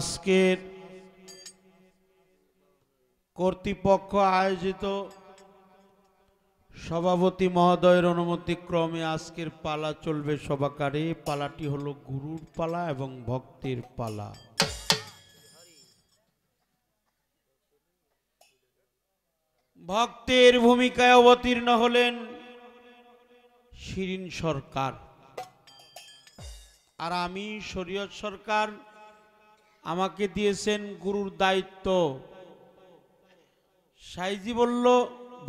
আজকের কর্তৃপক্ষ আয়োজিত সভাপতি মহোদয়ের অনুমতি ক্রমে আজকের পালা চলবে সভাকারে পালাটি হলো গুরুর পালা এবং ভক্তের পালা ভক্তের ভূমিকায় অবতীর্ণ হলেন শিরিন সরকার আর আমি শরীয় সরকার আমাকে দিয়েছেন গুরুর দায়িত্ব সাইজি বলল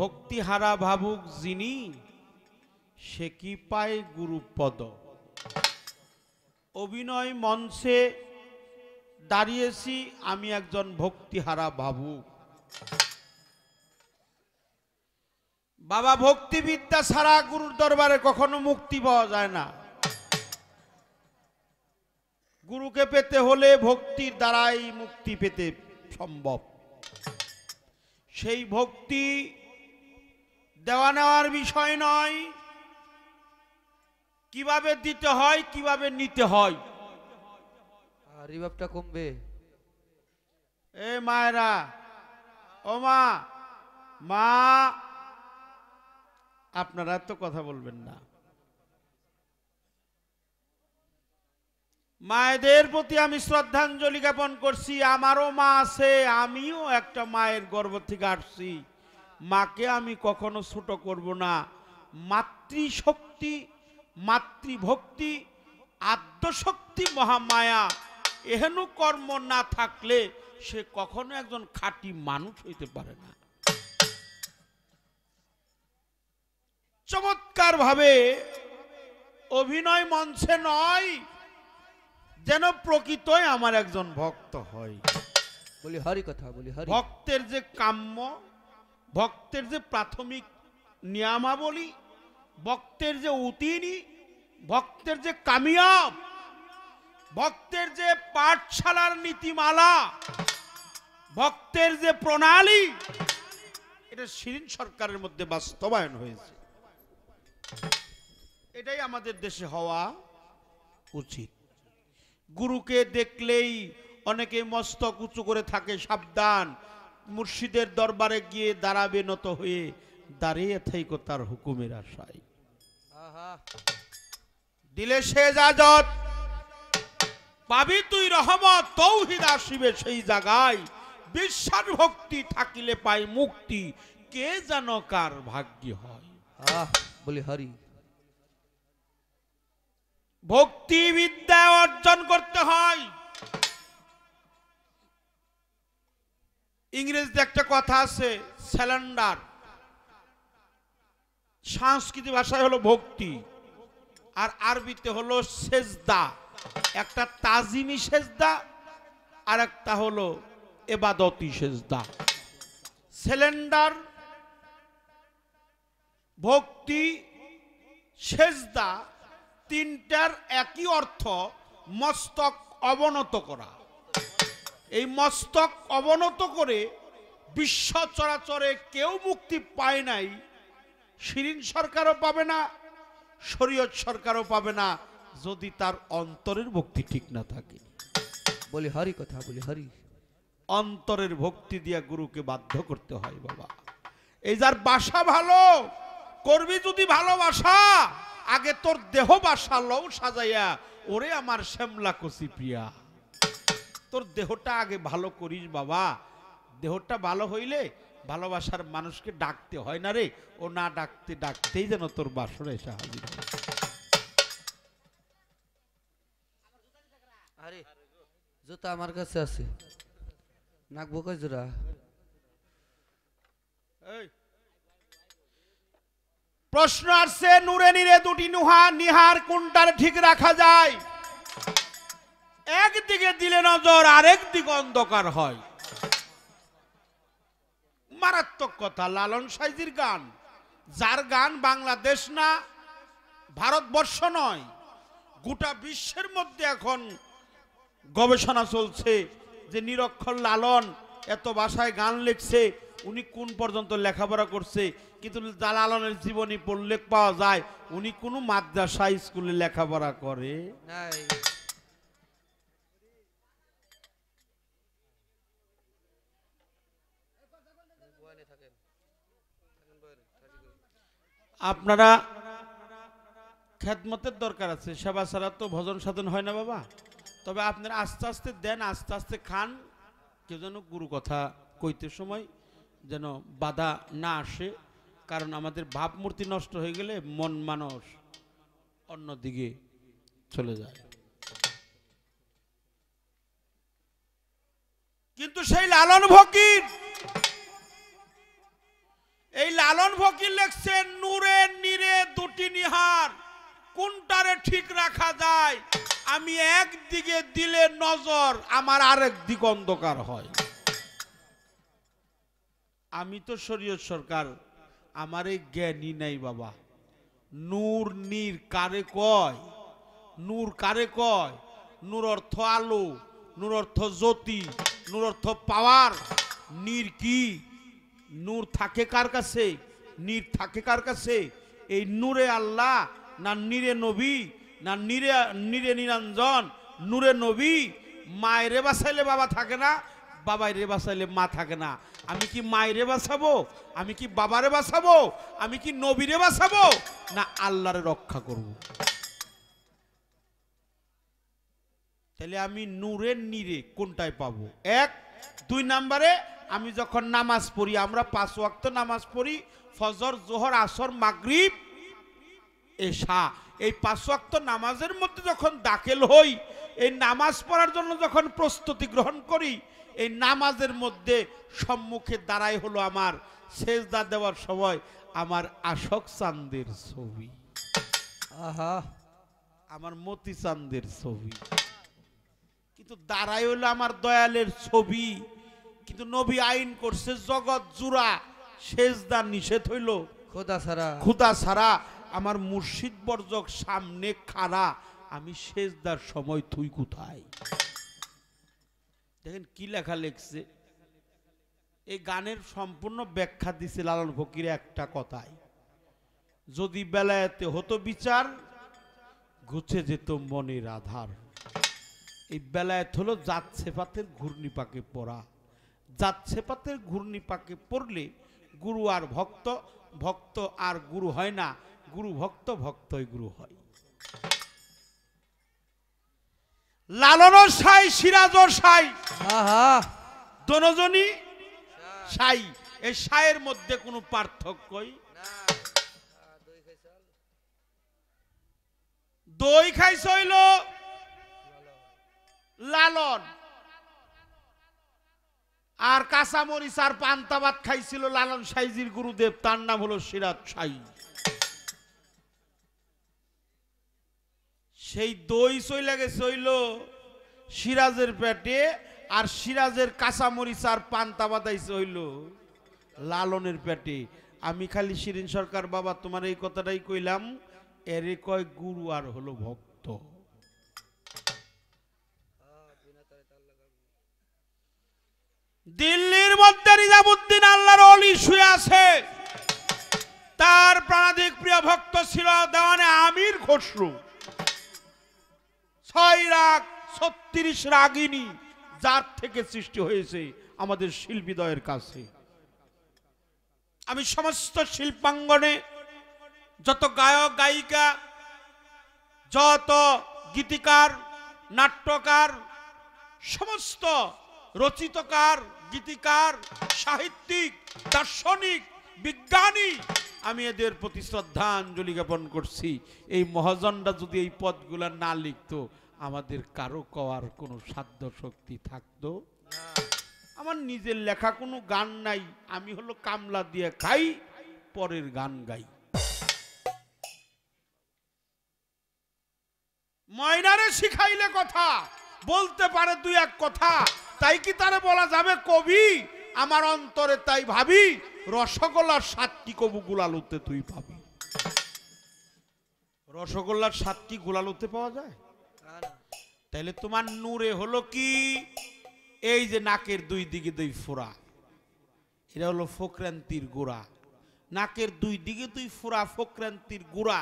ভক্তি হারা ভাবুক যিনি সে কি পায় গুরুপদ অভিনয় মঞ্চে দাঁড়িয়েছি আমি একজন ভক্তিহারা ভাবুক বাবা ভক্তিবিদ্যা ছাড়া গুরুর দরবারে কখনো মুক্তি পাওয়া যায় না গুরুকে পেতে হলে ভক্তির দ্বারাই মুক্তি পেতে সম্ভব সেই ভক্তি দেওয়া নেওয়ার বিষয় নয় কিভাবে দিতে হয় কিভাবে নিতে হয় কমবে এ মায়েরা ও মা মা আপনারা তো কথা বলবেন না মায়েদের প্রতি আমি শ্রদ্ধাঞ্জলি জ্ঞাপন করছি আমারও মা আছে আমিও একটা মায়ের গর্ব থেকে আসছি মাকে আমি কখনো ছোট করব না মাতৃশক্তি মাতৃভক্তি আত্মশক্তি মহামায়া এহেন কর্ম না থাকলে সে কখনো একজন খাঁটি মানুষ হইতে পারে না চমৎকারভাবে অভিনয় মঞ্চে নয় যেন প্রকৃতই আমার একজন ভক্ত হয় বলি হরি কথা বলি হরি ভক্তের যে কাম্য ভক্তের যে প্রাথমিক নিয়ামাবলী ভক্তের যে উতিনি ভক্তের যে কামিয়াব ভক্তের যে পাঠশালার নীতিমালা ভক্তের যে প্রণালী এটা শিরিন সরকারের মধ্যে বাস্তবায়ন হয়েছে এটাই আমাদের দেশে হওয়া উচিত গুরুকে দেখলেই অনেকে মস্তক উঁচু করে থাকে সাবধান মুর্শিদের দরবারে গিয়ে দাঁড়াবে নত হয়ে দাঁড়িয়ে থাইকো তার হুকুমের আশায় দিলে সে যাজত পাবি তুই রহমত তৌহিদ আসিবে সেই জায়গায় বিশ্বাস ভক্তি থাকিলে পাই মুক্তি কে যেন কার ভাগ্য হয় আহ বলি হরি ভক্তি বিদ্যা অর্জন করতে হয় ইংরেজিতে একটা কথা আছে স্যালেন্ডার সংস্কৃতি ভাষায় হলো ভক্তি আর আরবিতে হলো সেজদা একটা তাজিমি সেজদা আর একটা হলো এবাদতি সেজদা সেলেন্ডার ভক্তি সেজদা তিনটার একই অর্থ মস্তক অবনত করা এই মস্তক অবনত করে বিশ্ব চরাচরে কেউ মুক্তি পায় নাই শিরিন সরকারও পাবে না শরীয়ত সরকারও পাবে না যদি তার অন্তরের ভক্তি ঠিক না থাকে বলি হরি কথা বলি হরি অন্তরের ভক্তি দিয়া গুরুকে বাধ্য করতে হয় বাবা এই যার বাসা ভালো করবি যদি ভালোবাসা আগে তোর দেহ বাসা লও সাজাইয়া ওরে আমার শ্যামলা কচি প্রিয়া তোর দেহটা আগে ভালো করিস বাবা দেহটা ভালো হইলে ভালোবাসার মানুষকে ডাকতে হয় না রে ও না ডাকতে ডাকতেই যেন তোর বাসরে এসে হাজির আরে জুতা আমার কাছে আছে নাকবো কয় জোড়া এই প্রশ্ন আসছে নূরে নিরে দুটি নুহা নিহার কোনটার ঠিক রাখা যায় একদিকে দিলে নজর আরেক দিকে অন্ধকার হয় মারাত্মক কথা লালন সাইজির গান যার গান বাংলাদেশ না ভারতবর্ষ নয় গোটা বিশ্বের মধ্যে এখন গবেষণা চলছে যে নিরক্ষর লালন এত ভাষায় গান লিখছে উনি কোন পর্যন্ত লেখাপড়া করছে কিন্তু জালালনের জীবনী পড়লে পাওয়া যায় উনি কোনো মাদ্রাসা স্কুলে লেখাপড়া করে আপনারা খেদমতের দরকার আছে সেবা ছাড়া তো ভজন সাধন হয় না বাবা তবে আপনারা আস্তে আস্তে দেন আস্তে আস্তে খান কেউ যেন গুরু কথা কইতে সময় যেন বাধা না আসে কারণ আমাদের ভাবমূর্তি নষ্ট হয়ে গেলে মন মানস অন্যদিকে চলে যায় কিন্তু সেই লালন ফকির এই লালন ফকির লেখছে নূরে নীরে দুটি নিহার কোনটারে ঠিক রাখা যায় আমি একদিকে দিলে নজর আমার আরেক দিক অন্ধকার হয় আমি তো শরীয় সরকার আমার এই জ্ঞানী নাই বাবা নূর নীর কারে কয় নূর কারে কয় নূর অর্থ আলো নূর অর্থ জ্যোতি নূর অর্থ পাওয়ার নীর কি নূর থাকে কার কাছে নীর থাকে কার কাছে এই নূরে আল্লাহ না নীরে নবী না নীরে নীরে নিরঞ্জন নূরে নবী মায়েরে বাসাইলে বাবা থাকে না বাবাই রে বাঁচাইলে মা থাকে না আমি কি মায়েরে বাঁচাবো আমি কি বাবারে বাঁচাবো আমি কি নবীরে বাঁচাবো না আল্লাহরে রক্ষা করব তাহলে আমি নূরের নীরে কোনটায় পাবো এক দুই নাম্বারে আমি যখন নামাজ পড়ি আমরা পাঁচ ওয়াক্ত নামাজ পড়ি ফজর জোহর আসর মাগরিব এশা এই পাঁচ ওয়াক্ত নামাজের মধ্যে যখন দাখিল হই এই নামাজ পড়ার জন্য যখন প্রস্তুতি গ্রহণ করি এই নামাজের মধ্যে সম্মুখে দাঁড়াই হলো আমার সেজদা দেওয়ার সময় আমার আশক চান্দের ছবি আহা আমার মতি চান্দের ছবি কিন্তু দাঁড়াই হলো আমার দয়ালের ছবি কিন্তু নবী আইন করছে জগৎ জুড়া সেজদা নিষেধ হইল খোদা ছাড়া খোদা ছাড়া আমার মুর্শিদ বর্জক সামনে খাড়া আমি সেজদার সময় তুই কোথায় দেখেন কি লেখা লিখছে এই গানের সম্পূর্ণ ব্যাখ্যা দিছে লালন ফকির একটা কথায় যদি বেলায়েতে হতো বিচার ঘুছে যেত মনের আধার এই বেলায়েত হলো জাত সেপাতের ঘূর্ণি পাকে পড়া জাত সেপাতের ঘূর্ণি পাকে পড়লে গুরু আর ভক্ত ভক্ত আর গুরু হয় না গুরু ভক্ত ভক্তই গুরু হয় লালন সাই সিরাজ সাই দনজনই সাই এই সায়ের মধ্যে কোনো পার্থক্যই দই খাইছ হইল লালন আর কাঁচামরিচ আর পান্তাবাদ খাইছিল লালন সাইজির গুরুদেব তার নাম হলো সিরাজ সাই সেই দই চইলা গেছে হইল সিরাজের পেটে আর সিরাজের মরিচ আর পান্তা বাদাইছে হইল লালনের পেটে আমি খালি শিরিন সরকার বাবা তোমার এই কথাটাই কইলাম এরে কয় গুরু আর হলো ভক্ত দিল্লির মধ্যে নিজামুদ্দিন আল্লাহর অলি শুয়ে আছে তার প্রাণাধিক প্রিয় ভক্ত ছিল দেওয়ানে আমির খসরু ছয় রাগ ছত্রিশ রাগিনী যার থেকে সৃষ্টি হয়েছে আমাদের শিল্পীদয়ের কাছে আমি সমস্ত শিল্পাঙ্গনে যত গায়ক গায়িকা যত গীতিকার নাট্যকার সমস্ত রচিতকার গীতিকার সাহিত্যিক দার্শনিক বিজ্ঞানী আমি এদের প্রতি শ্রদ্ধাঞ্জলি জ্ঞাপন করছি এই মহাজনরা যদি এই পদগুলা না লিখতো আমাদের কারো কওয়ার কোনো সাধ্য শক্তি থাকতো আমার নিজের লেখা কোনো গান নাই আমি হলো কামলা দিয়ে খাই পরের গান গাই ময়নারে শিখাইলে কথা বলতে পারে দুই এক কথা তাই কি তারে বলা যাবে কবি আমার অন্তরে তাই ভাবি রসগোল্লার সাতটি কবু গুলালুতে তুই পাবি রসগোল্লার সাতটি গুলালুতে পাওয়া যায় তাহলে তোমার নূরে হলো কি এই যে নাকের দুই দিকে দুই ফোড়া এটা হলো ফোক্রান্তির গোড়া নাকের দুই দিকে দুই ফোড়া ফোক্রান্তির গোড়া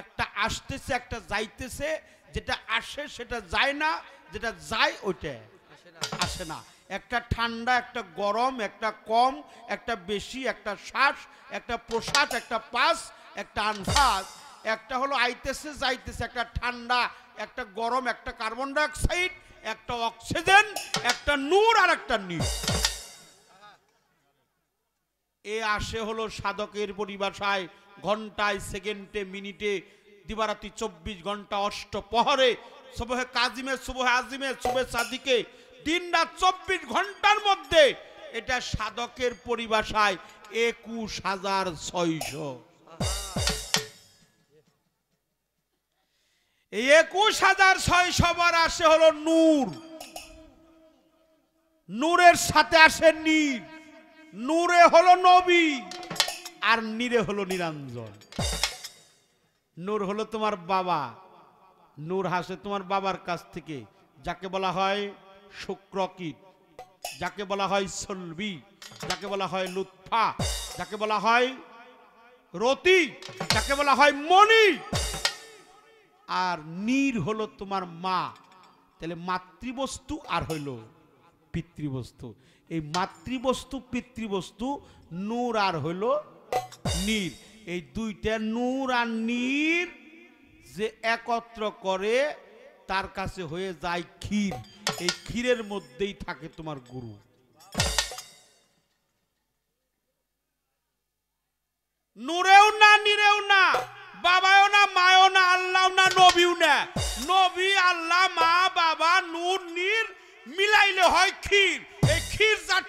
একটা আসতেছে একটা যাইতেছে যেটা আসে সেটা যায় না যেটা যায় ওইটা আসে না একটা ঠান্ডা একটা গরম একটা কম একটা বেশি একটা শ্বাস একটা প্রসাদ একটা পাস একটা আনফাস একটা হলো আইতেছে যাইতেছে একটা ঠান্ডা একটা গরম একটা কার্বন ডাইঅক্সাইড একটা অক্সিজেন একটা নূর আর একটা নীল এ আসে হলো সাধকের পরিভাষায় ঘন্টায় সেকেন্ডে মিনিটে দিবারাতি চব্বিশ ঘন্টা অষ্ট পহরে শুভে কাজিমে শুভ আজিমে শুভে সাদিকে দিন রাত চব্বিশ ঘন্টার মধ্যে এটা সাধকের পরিভাষায় একুশ হাজার ছয়শ এই একুশ হাজার ছয় সবার আসে হলো নূর নূরের সাথে আসে নীর নূরে হলো নবী আর নীরে হলো নিরঞ্জন নূর হলো তোমার বাবা নূর হাসে তোমার বাবার কাছ থেকে যাকে বলা হয় শুক্রকীট যাকে বলা হয় সলবি যাকে বলা হয় লুৎফা যাকে বলা হয় রতি যাকে বলা হয় মনি আর নীর হলো তোমার মা তাহলে মাতৃবস্তু আর হইল পিতৃবস্তু এই মাতৃবস্তু পিতৃবস্তু নূর আর হইল নীর এই দুইটা নূর আর নীর যে একত্র করে তার কাছে হয়ে যায় ক্ষীর এই ক্ষীরের মধ্যেই থাকে তোমার গুরু নূরেও না নীরেও না বাবাও না মায়ও না আল্লাহ না নবীও না নবী আল্লাহ মা বাবা নূর নীর মিলাইলে হয় ক্ষীর এই ক্ষীর